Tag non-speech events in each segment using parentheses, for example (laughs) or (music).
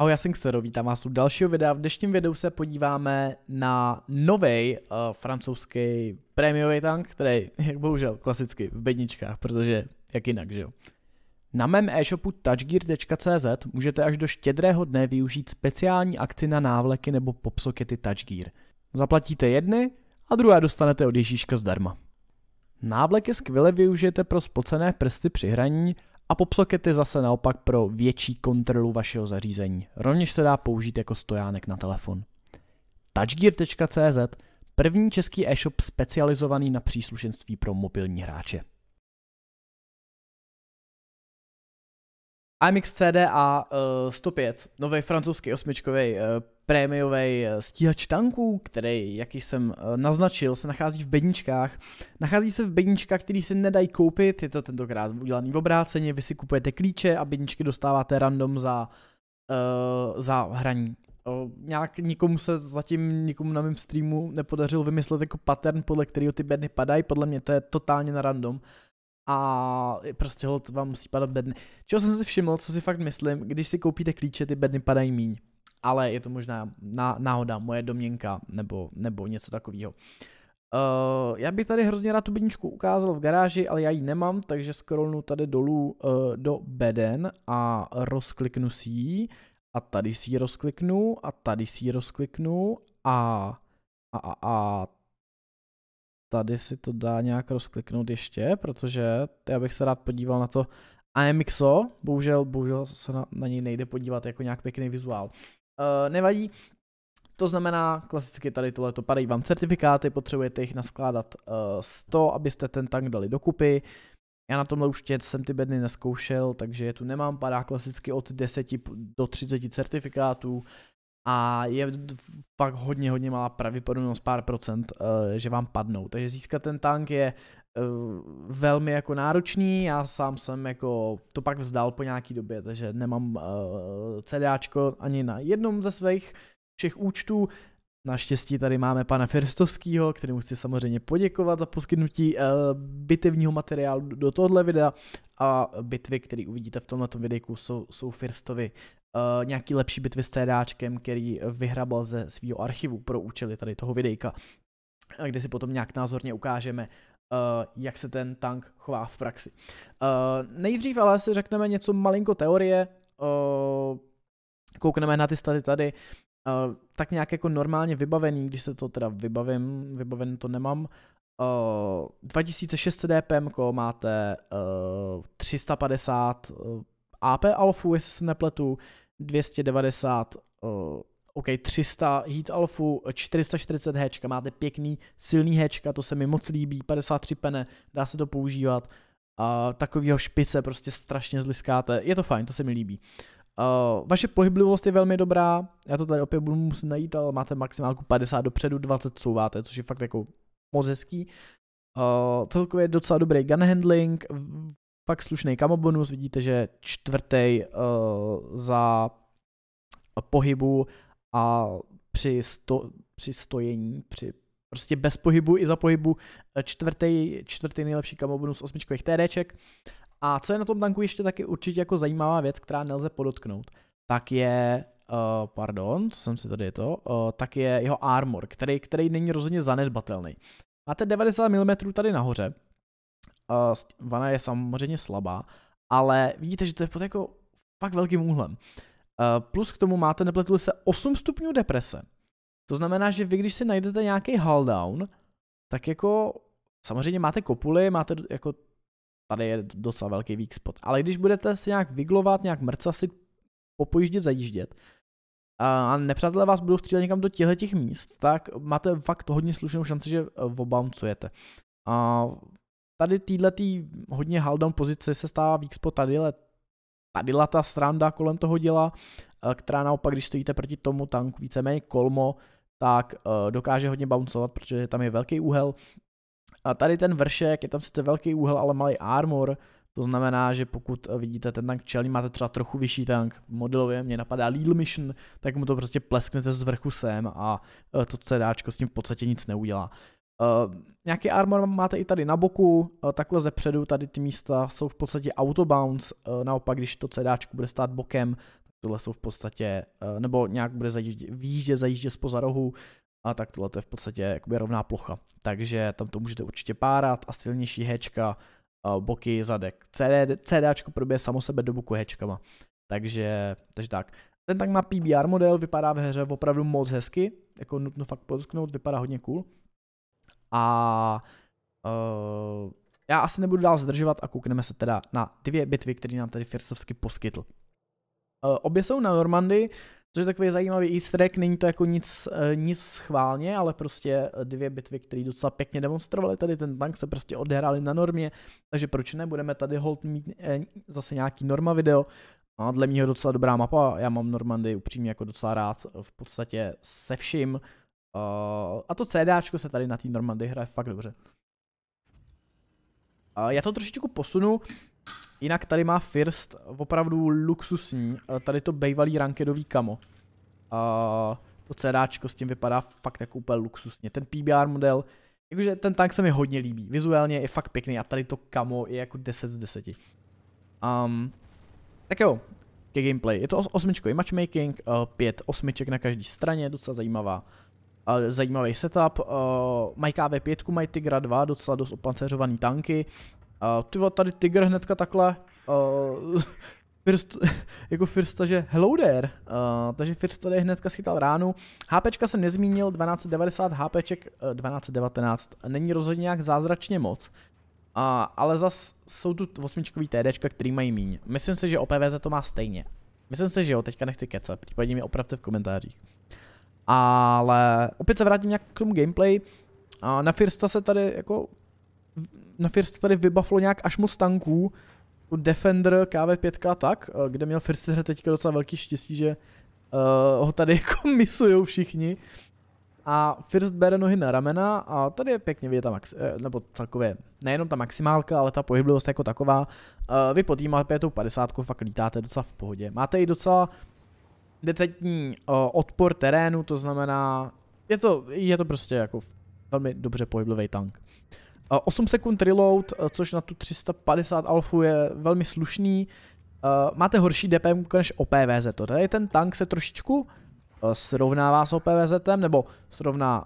Ahoj, já jsem Xero, vítám vás u dalšího videa. V dnešním videu se podíváme na nový uh, eh, francouzský prémiový tank, který jak bohužel klasicky v bedničkách, protože jak jinak, že jo. Na mém e-shopu touchgear.cz můžete až do štědrého dne využít speciální akci na návleky nebo popsokety Touchgear. Zaplatíte jedny a druhé dostanete od Ježíška zdarma. Návleky skvěle využijete pro spocené prsty při hraní a popsocket je zase naopak pro větší kontrolu vašeho zařízení. Rovněž se dá použít jako stojánek na telefon. Touchgear.cz První český e-shop specializovaný na příslušenství pro mobilní hráče. AMX CDA 105, eh, nový francouzský osmičkový eh, prémiový eh, stíhač tanků, který, jak jsem naznačil, se nachází v bedničkách. Nachází se v bedničkách, které si nedají koupit, je to tentokrát udělaný v obráceně, vy si kupujete klíče a bedničky dostáváte random za, uh, za hraní. Uh, nějak nikomu se zatím, nikomu na mém streamu nepodařilo vymyslet jako pattern, podle kterého ty bedny padají, podle mě to je totálně na random. Uh, a prostě hold vám musí padat bedny. Čeho jsem si všiml, co si fakt myslím, když si koupíte klíče, ty bedny padají míň. Ale je to možná ná, náhoda, moje domněnka nebo, nebo něco takového. Uh, eh, já bych tady hrozně rád tu bedničku ukázal v garáži, ale já ji nemám, takže scrollnu tady dolů uh, do beden a rozkliknu si ji. A tady si ji rozkliknu a tady si ji rozkliknu a, a, a, a tady si to dá nějak rozkliknout ještě, protože já bych se rád podíval na to AMXO, bohužel, bohužel se na, na něj nejde podívat jako nějak pěkný vizuál. E, nevadí, to znamená, klasicky tady tohleto padají vám certifikáty, potřebujete jich naskládat e, eh, 100, abyste ten tank dali dokupy. Já na tomhle už jsem ty bedny neskoušel, takže je tu nemám, padá klasicky od 10 do 30 certifikátů a je pak hodně, hodně malá pravděpodobnost pár procent, eh, že vám padnou. Takže získat ten tank je eh, velmi jako náročný, já sám jsem jako to pak vzdal po nějaký době, takže nemám eh, CDAčko ani na jednom ze svých všech účtů, Naštěstí tady máme pana Firstovského, kterému chci samozřejmě poděkovat za poskytnutí uh, bitevního materiálu do tohoto videa a bitvy, které uvidíte v tomto videu, jsou, jsou Firstovi Eh, nějaký lepší bitvy s CDáčkem, který vyhrabal ze svého archivu pro účely tady toho videjka, kde si potom nějak názorně ukážeme, uh, jak se ten tank chová v praxi. Uh, nejdřív ale si řekneme něco malinko teorie, uh, koukneme na ty staty tady, uh, tak nějak jako normálně vybavený, když se to teda vybavím, vybavený to nemám, uh, 2600 DPM máte uh, 350 uh, AP alfu, jestli se nepletu, 290 uh, eh, OK, 300 heat alfu, 440 hečka, máte pěkný, silný hečka, to se mi moc líbí, 53 pene, dá se to používat, uh, takovýho špice prostě strašně zliskáte, je to fajn, to se mi líbí. Uh, vaše pohyblivost je velmi dobrá, já to tady opět budu muset najít, ale máte maximálku 50 dopředu, 20 souváte, což je fakt jako moc hezký. Uh, eh, celkově je docela dobrý gun handling, fakt slušný bonus, vidíte, že čtvrtý uh, eh, za pohybu a při, sto, při stojení, při prostě bez pohybu i za pohybu čtvrtý, eh, čtvrtý nejlepší bonus osmičkových TDček. A co je na tom tanku ještě taky určitě jako zajímavá věc, která nelze podotknout, tak je, uh, pardon, to jsem si tady to, uh, tak je jeho armor, který, který není rozhodně zanedbatelný. Máte 90 mm tady nahoře, Uh, vana je samozřejmě slabá, ale vidíte, že to je pod jako fakt velkým úhlem. Uh, plus k tomu máte, nepletu se, 8 stupňů deprese. To znamená, že vy, když si najdete nějaký hull down, tak jako samozřejmě máte kopuly, máte jako tady je docela velký weak spot, ale když budete se nějak vyglovat, nějak si popojíždět, zajíždět, a nepřátelé vás budou střílet někam do těchto těch míst, tak máte fakt hodně slušnou šanci, že eh, obouncujete. A tady tý hodně haldom pozice se stává výkspo tady, ale tady ta sranda kolem toho děla, eh, která naopak, když stojíte proti tomu tanku víceméně kolmo, tak eh, dokáže hodně bouncovat, protože tam je velký úhel. A tady ten vršek, je tam sice velký úhel, ale malý armor, to znamená, že pokud eh, vidíte ten tank čelí, máte třeba trochu vyšší tank, modelově mě napadá Lidl Mission, tak mu to prostě plesknete z vrchu sem a to CDáčko s tím v podstatě nic neudělá. Uh, nějaký armor máte i tady na boku, uh, takhle ze předu tady ty místa jsou v podstatě autobounce, uh, naopak když to CDáčko bude stát bokem, tak tohle jsou v podstatě, uh, nebo nějak bude výjíždě, zajíždě spoza rohu, a tak tohle to je v podstatě jakoby rovná plocha. Takže tam to můžete určitě párat a silnější hečka, uh, boky, zadek. CD, CDáčko proběje samo sebe do boku hečkama. Takže, takže tak. Ten tak má PBR model, vypadá ve hře opravdu moc hezky, jako nutno fakt podotknout, vypadá hodně cool. A uh, já asi nebudu dál zdržovat a koukneme se teda na dvě bitvy, které nám tady Firsovsky poskytl. Uh, obě jsou na Normandy, což je takový zajímavý easter egg, není to jako nic, uh, nic schválně, ale prostě dvě bitvy, které docela pěkně demonstrovaly, tady ten tank se prostě odehrály na normě, takže proč ne, budeme tady hold mít eh, zase nějaký norma video, a no, dle mě je docela dobrá mapa, já mám Normandy upřímně jako docela rád, v podstatě se vším, Eh, a to CDAčko se tady na té Normandy hraje fakt dobře. Uh, já to trošičku posunu, jinak tady má First opravdu luxusní, uh, tady to bejvalý rankedový kamo. Uh, to CDAčko s tím vypadá fakt jako úplně luxusně, ten PBR model, jakože ten tank se mi hodně líbí, vizuálně je fakt pěkný a tady to kamo je jako 10 z 10. Um, ehm, tak jo, ke gameplay, je to os osmičkový matchmaking, uh, pět osmiček na každé straně, docela zajímavá. Eh, zajímavý setup. Eh, mají KV5, mají Tigra 2, docela dost opancéřovaný tanky. Eh, Tyvo, tady Tigr hnedka takhle. (laughs) First, (laughs) jako Firsta, že hello there. Uh, takže First tady hnedka schytal ránu. HP jsem nezmínil, 1290 HP uh, 1219. Není rozhodně nějak zázračně moc. Uh, ale zas jsou tu osmičkový TDčka, který mají míň. Myslím si, že OPVZ to má stejně. Myslím si, že jo, teďka nechci kecat, případně mi opravte v komentářích. Ale opět se vrátím nějak k tomu gameplay. A na Firsta se tady jako... Na Firsta tady vybaflo nějak až moc tanků. Defender, KV5 tak, eh, kde měl First teďka docela velký štěstí, že uh, ho tady (laughs) jako misujou všichni. A First bere nohy na ramena a tady je pěkně vidět ta max, eh, nebo celkově nejenom ta maximálka, ale ta pohyblivost jako taková. Uh, vy po tým 50 fakt lítáte docela v pohodě. Máte i docela decentní uh, odpor terénu, to znamená, je to, je to prostě jako velmi dobře pohyblivý tank. 8 eh, sekund reload, eh, což na tu 350 alfu je velmi slušný. Máte horší DPM než OPVZ. To tady ten tank se trošičku srovnává s OPVZ, nebo srovná,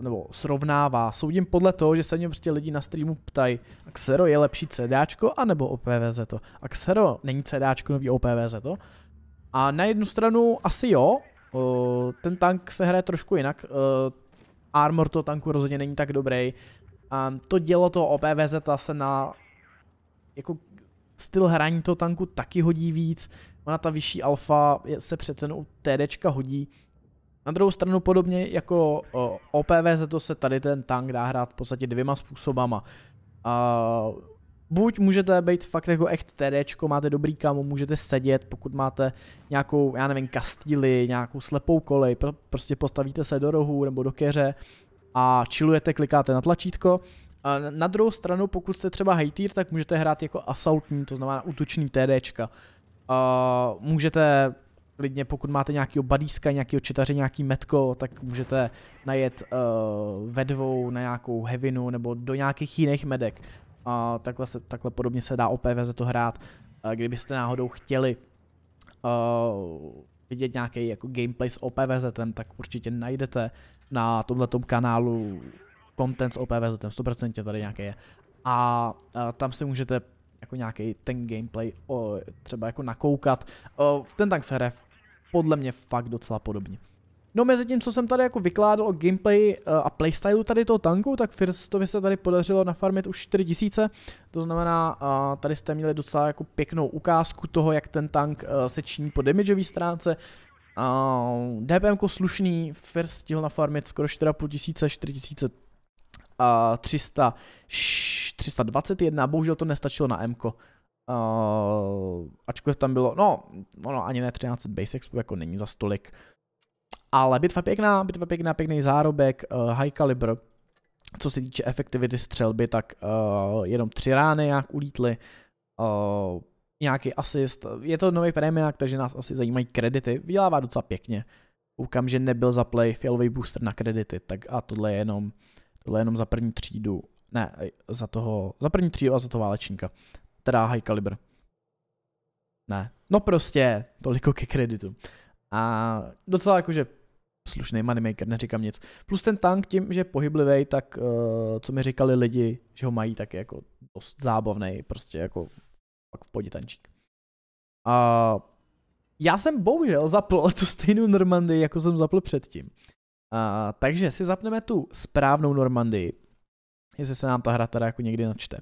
nebo srovnává. Soudím podle toho, že se mě prostě lidi na streamu ptají, Xero je lepší CDáčko, anebo OPVZ. A Xero není CDáčko, nový OPVZ. A na jednu stranu asi jo, uh, ten tank se hraje trošku jinak, uh, armor toho tanku rozhodně není tak dobrý. Um, to dělo toho OPVZ se na jako styl hraní toho tanku taky hodí víc, ona ta vyšší alfa se přece u TDčka hodí. Na druhou stranu podobně jako uh, OPVZ to se tady ten tank dá hrát v podstatě dvěma způsobama. Uh, Buď můžete být fakt jako echt TDčko, máte dobrý kamu, můžete sedět, pokud máte nějakou, já nevím, kastily, nějakou slepou kolej, pr prostě postavíte se do rohu nebo do keře a chillujete, klikáte na tlačítko. A na druhou stranu, pokud jste třeba hejtýr, tak můžete hrát jako assaultní, to znamená útočný TDčka. A můžete klidně, pokud máte nějakého badíska, nějakého čitaře, nějaký metko, tak můžete najet uh, ve dvou na nějakou hevinu nebo do nějakých jiných medek a takhle, se, takhle podobně se dá o PVZ to hrát. Kdybyste náhodou chtěli uh, vidět nějaký jako gameplay s OPVZ, tak určitě najdete na tomto kanálu content s OPVZ, 100% tady nějaké je. A uh, tam si můžete jako nějaký ten gameplay uh, třeba jako nakoukat. Uh, ten tank se hraje podle mě fakt docela podobně. No mezi tím, co jsem tady jako vykládal o gameplay eh, a playstylu tady toho tanku, tak Firstovi se tady podařilo nafarmit už 4000, to znamená eh, tady jste měli docela jako pěknou ukázku toho, jak ten tank eh, se činí po damageové stránce, DPM slušný, First stihl nafarmit skoro 4500, tisíce, 300, 321, bohužel to nestačilo na M. -ko. ačkoliv tam bylo, no, ono ani ne 13 base expo, jako není za stolik, ale bitva pěkná, bitva pěkná, pěkný zárobek, uh, high caliber. Co se týče efektivity střelby, tak uh, jenom tři rány nějak ulítly. Uh, nějaký assist. Je to nový premiák, takže nás asi zajímají kredity. Vydělává docela pěkně. Koukám, že nebyl za play fialový booster na kredity, tak a tohle je jenom, tohle je jenom za první třídu. Ne, za toho, za první třídu a za toho válečníka. Teda high caliber. Ne, no prostě, toliko ke kreditu. A docela jakože slušný moneymaker, neříkám nic. Plus ten tank tím, že je pohyblivý, tak uh, co mi říkali lidi, že ho mají taky jako dost zábavný, prostě jako pak v podě tančík. A já jsem bohužel zapl (laughs) tu stejnou Normandii, jako jsem zapl předtím. A, takže si zapneme tu správnou Normandii, jestli se nám ta hra teda jako někdy načte.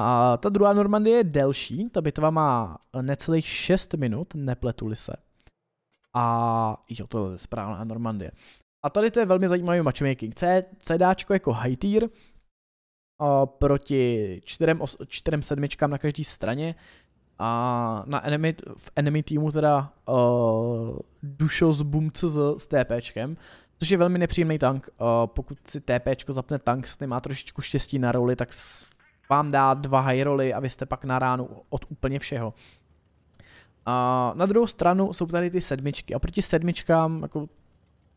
A ta druhá Normandie je delší, ta bitva má necelých 6 minut, nepletuli se a jo, to je správná Normandie. A tady to je velmi zajímavý matchmaking. C, CDáčko jako high tier, a proti čtyřem, os, čtyřem sedmičkám na každé straně a na enemy, v enemy týmu teda uh, Dušo z BoomCZ s TPčkem, což je velmi nepříjemný tank. Uh, pokud si TPčko zapne tank, s má trošičku štěstí na roli, tak vám dá dva high roly a vy jste pak na ránu od úplně všeho. A na druhou stranu jsou tady ty sedmičky a proti sedmičkám jako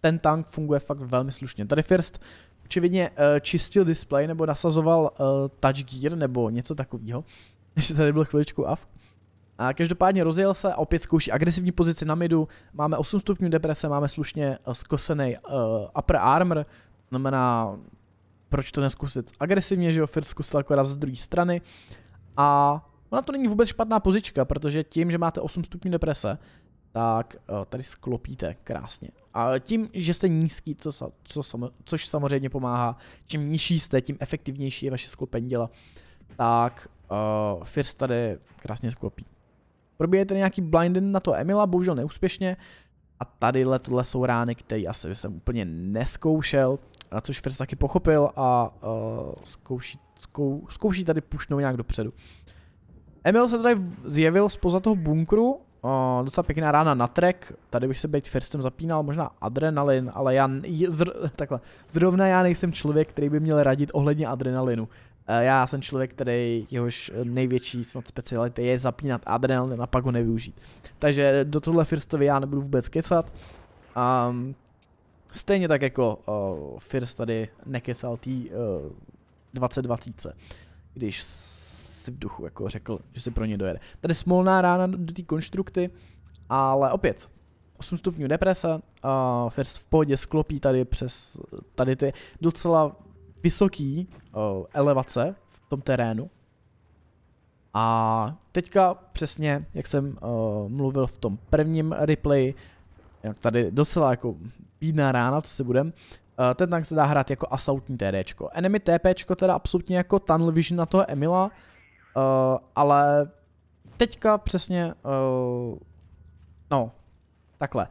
ten tank funguje fakt velmi slušně. Tady First očividně eh, čistil display nebo nasazoval eh, touch gear nebo něco takového, ještě (laughs) tady byl chviličku AF. A každopádně rozjel se a opět zkouší agresivní pozici na midu, máme 8 stupňů deprese, máme slušně skosený eh, uh, upper armor, znamená proč to neskusit agresivně, že jo, First zkusil akorát z druhé strany a Ona to není vůbec špatná pozička, protože tím, že máte 8 stupňů deprese, tak eh, tady sklopíte krásně. A tím, že jste nízký, co, co, což samozřejmě pomáhá, čím nižší jste, tím efektivnější je vaše sklopení děla, tak uh, First tady krásně sklopí. Probíjete nějaký blinden na to Emila, bohužel neúspěšně. A tady tohle jsou rány, které asi jsem úplně neskoušel, a což First taky pochopil a uh, zkouší, zkou, zkouší tady pušnou nějak dopředu. Emil se tady zjevil spoza toho bunkru, o, docela pěkná rána na trek, tady bych se být firstem zapínal, možná adrenalin, ale já, Zr, (laughs) takhle, zrovna já nejsem člověk, který by měl radit ohledně adrenalinu. E, já jsem člověk, který jehož největší snad speciality je zapínat adrenalin a pak ho nevyužít. Takže do tohle firstovi já nebudu vůbec kecat. Um, stejně tak jako uh, first tady nekesal tý uh, e, 2020, když si v duchu jako řekl, že si pro ně dojede. Tady smolná rána do té konstrukty, ale opět, 8 stupňů deprese, uh, First v pohodě sklopí tady přes tady ty docela vysoký uh, elevace v tom terénu. A teďka přesně, jak jsem uh, mluvil v tom prvním replay, jak tady docela jako bídná rána, co si budem, uh, ten tank se dá hrát jako asautní TDčko. Enemy TPčko teda absolutně jako tunnel vision na toho Emila, Eh, ale teďka přesně, uh, no, takhle.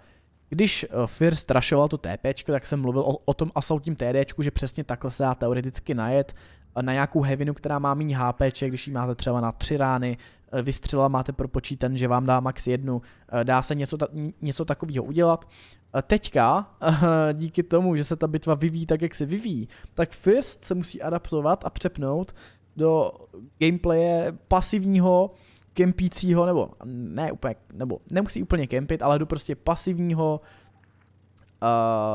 Když eh, Fir strašoval to TP, tak jsem mluvil o, o tom asaultním TD, že přesně takhle se dá teoreticky najet na nějakou hevinu, která má méně HP, když ji máte třeba na tři rány, vystřela máte propočítan, že vám dá max jednu, dá se něco, ta, něco takového udělat. Teďka, díky tomu, že se ta bitva vyvíjí tak, jak se vyvíjí, tak First se musí adaptovat a přepnout do gameplaye pasivního kempícího, nebo ne úplně, nebo nemusí úplně kempit, ale do prostě pasivního uh,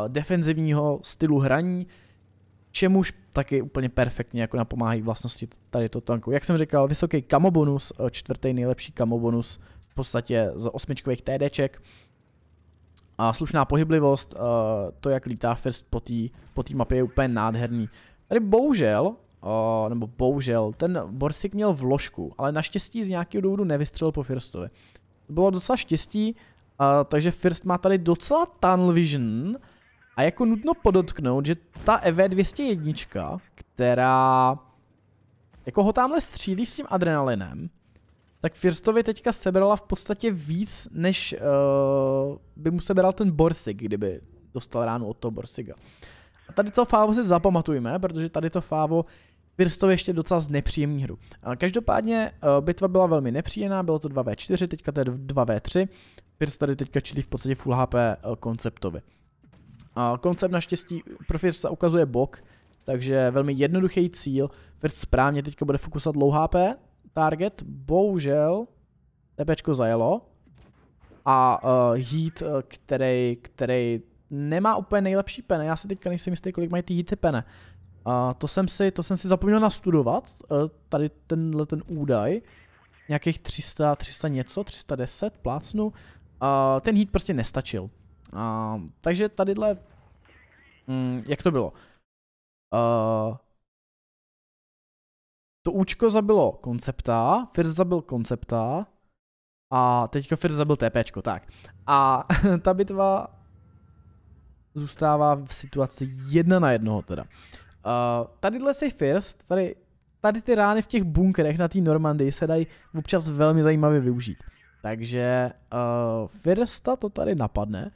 defenzivního stylu hraní, čemuž taky úplně perfektně jako napomáhají vlastnosti tady to tanku. Jak jsem říkal, vysoký kamo bonus, eh, čtvrtý nejlepší kamo bonus v podstatě z osmičkových TDček. A slušná pohyblivost, eh, to jak lítá First po té po mapě je úplně nádherný. Tady bohužel o, nebo bohužel, ten Borsik měl vložku, ale naštěstí z nějakého důvodu nevystřelil po Firstovi. Bylo docela štěstí, a, takže First má tady docela tunnel vision a jako nutno podotknout, že ta EV201, která jako ho tamhle střílí s tím adrenalinem, tak Firstovi teďka sebrala v podstatě víc, než uh, by mu sebral ten Borsig, kdyby dostal ránu od toho Borsiga. A tady to fávo si zapamatujme, protože tady to fávo Pirstov ještě docela znepříjemní hru. Každopádně eh, bitva byla velmi nepříjemná, bylo to 2v4, teďka to je 2v3. Pirst tady teďka čili v podstatě full HP eh, konceptovi. Koncept naštěstí pro Firsta ukazuje bok, takže velmi jednoduchý cíl. First správně teďka bude fokusovat low HP target, bohužel tepečko zajelo a uh, Heat, který, který nemá úplně nejlepší pene, já si teďka nejsem jistý, kolik mají ty Heaty pene, a to jsem si, to jsem si zapomněl nastudovat, eh, tady tenhle ten údaj, nějakých 300, 300 něco, 310 plácnu, a ten heat prostě nestačil. A, takže tadyhle, mm, jak to bylo? A, to účko zabilo koncepta, First zabil koncepta a teďka First zabil TPčko, tak. A (laughs) ta bitva zůstává v situaci jedna na jednoho teda. Uh, tadyhle si first, tady, tady ty rány v těch bunkrech na té Normandii se dají občas velmi zajímavě využít. Takže uh, Firsta to tady napadne,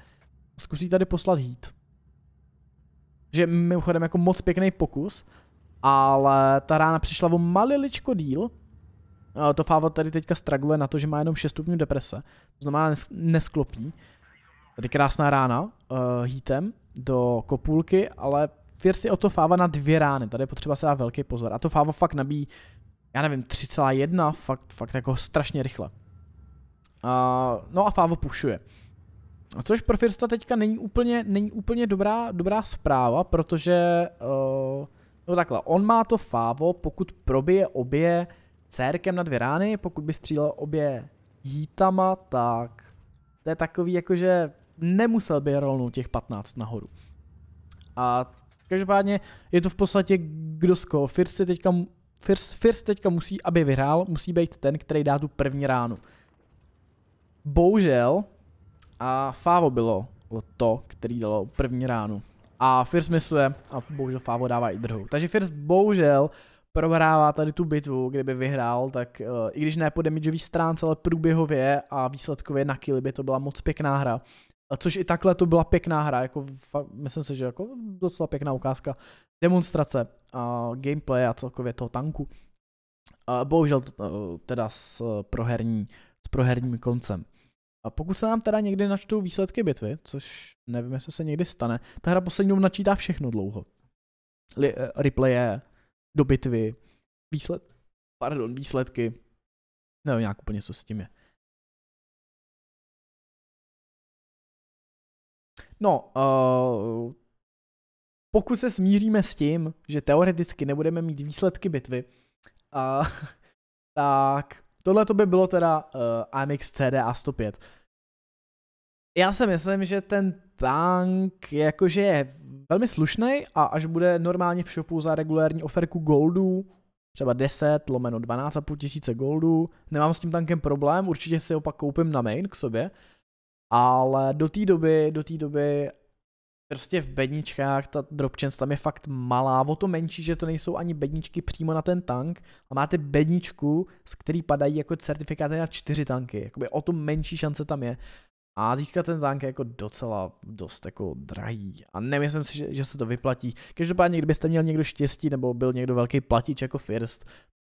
zkusí tady poslat hít. Že mimochodem jako moc pěkný pokus, ale ta rána přišla o maliličko díl. Uh, to Fávo tady teďka stragluje na to, že má jenom 6 stupňů deprese, to znamená nes nesklopí. Tady krásná rána uh, hítem do kopulky, ale Fierce je o to fáva na dvě rány, tady je potřeba se dát velký pozor. A to fávo fakt nabíjí, já nevím, 3,1, fakt, fakt jako strašně rychle. Uh, no a fávo pušuje. Což pro Firsta teďka není úplně, není úplně dobrá, dobrá zpráva, protože, uh, no takhle, on má to fávo, pokud probije obě cérkem na dvě rány, pokud by střílel obě jítama, tak to je takový jakože nemusel by rolnout těch 15 nahoru. A Každopádně je to v podstatě kdo z koho. First, teďka, First, First teďka musí, aby vyhrál, musí být ten, který dá tu první ránu. Bohužel, a Fávo bylo to, který dalo první ránu. A First misuje a bohužel Fávo dává i druhou. Takže First bohužel prohrává tady tu bitvu, kdyby vyhrál, tak uh, i když ne po damageový stránce, ale průběhově a výsledkově na kill by to byla moc pěkná hra. Což i takhle to byla pěkná hra, jako fakt, myslím si, že jako docela pěkná ukázka demonstrace a gameplay a celkově toho tanku. A bohužel eh, teda s eh, proherní, s proherním koncem. A pokud se nám teda někdy načtou výsledky bitvy, což nevím, jestli se někdy stane, ta hra poslední načítá všechno dlouho. Eh, replaye, do bitvy, výsled, pardon, výsledky, nevím nějak úplně, co s tím je. No, uh, pokud se smíříme s tím, že teoreticky nebudeme mít výsledky bitvy, uh, (laughs) tak tohle to by bylo teda uh, AMX CDA 105. Já si myslím, že ten tank jakože je velmi slušný a až bude normálně v shopu za regulární oferku goldů, třeba 10 lomeno 12,5 tisíce goldů, nemám s tím tankem problém, určitě si ho pak koupím na main k sobě, ale do té doby, do té doby prostě v bedničkách ta drop chance tam je fakt malá, o to menší, že to nejsou ani bedničky přímo na ten tank a máte bedničku, z který padají jako certifikáty na čtyři tanky, jakoby o to menší šance tam je a získat ten tank je jako docela dost jako drahý a nemyslím si, že, že se to vyplatí. Každopádně, kdybyste měl někdo štěstí nebo byl někdo velký platič jako First,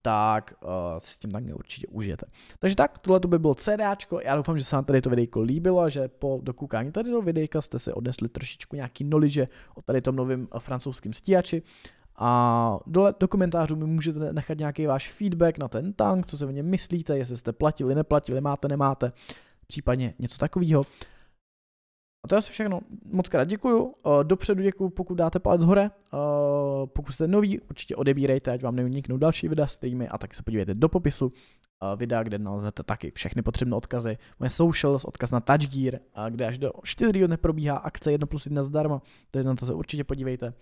tak uh, si s tím tak určitě užijete. Takže tak, tohle to by bylo CDAčko, já doufám, že se vám tady to videjko líbilo a že po dokoukání tady do videjka jste si odnesli trošičku nějaký knowledge o tady tom novém eh, francouzském stíhači. A dole do komentářů mi můžete nechat nějaký váš feedback na ten tank, co se o něm myslíte, jestli jste platili, neplatili, máte, nemáte, případně něco takového. A to je asi všechno. Moc krát děkuju. Eh, dopředu děkuju, pokud dáte palec hore. Eh, pokud jste nový, určitě odebírejte, ať vám neuniknou další videa, streamy a tak se podívejte do popisu eh, videa, kde naleznete taky všechny potřebné odkazy. Moje socials, odkaz na Touchgear, kde až do 4 dne probíhá akce 1 plus 1 zdarma, takže na to se určitě podívejte.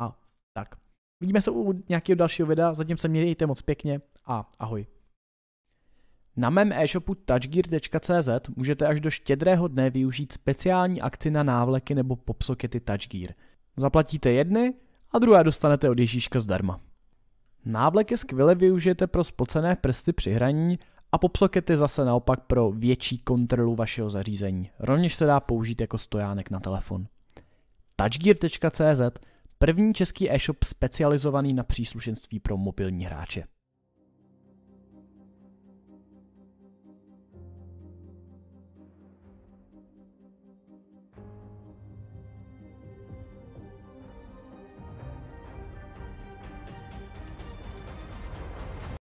A tak. Vidíme se u nějakého dalšího videa, zatím se mějte moc pěkně a ahoj. Na mém e-shopu touchgear.cz můžete až do štědrého dne využít speciální akci na návleky nebo popsokety Touchgear. Zaplatíte jedny a druhé dostanete od Ježíška zdarma. Návleky skvěle využijete pro spocené prsty při hraní a popsokety zase naopak pro větší kontrolu vašeho zařízení. Rovněž se dá použít jako stojánek na telefon. touchgear.cz První český e-shop specializovaný na příslušenství pro mobilní hráče.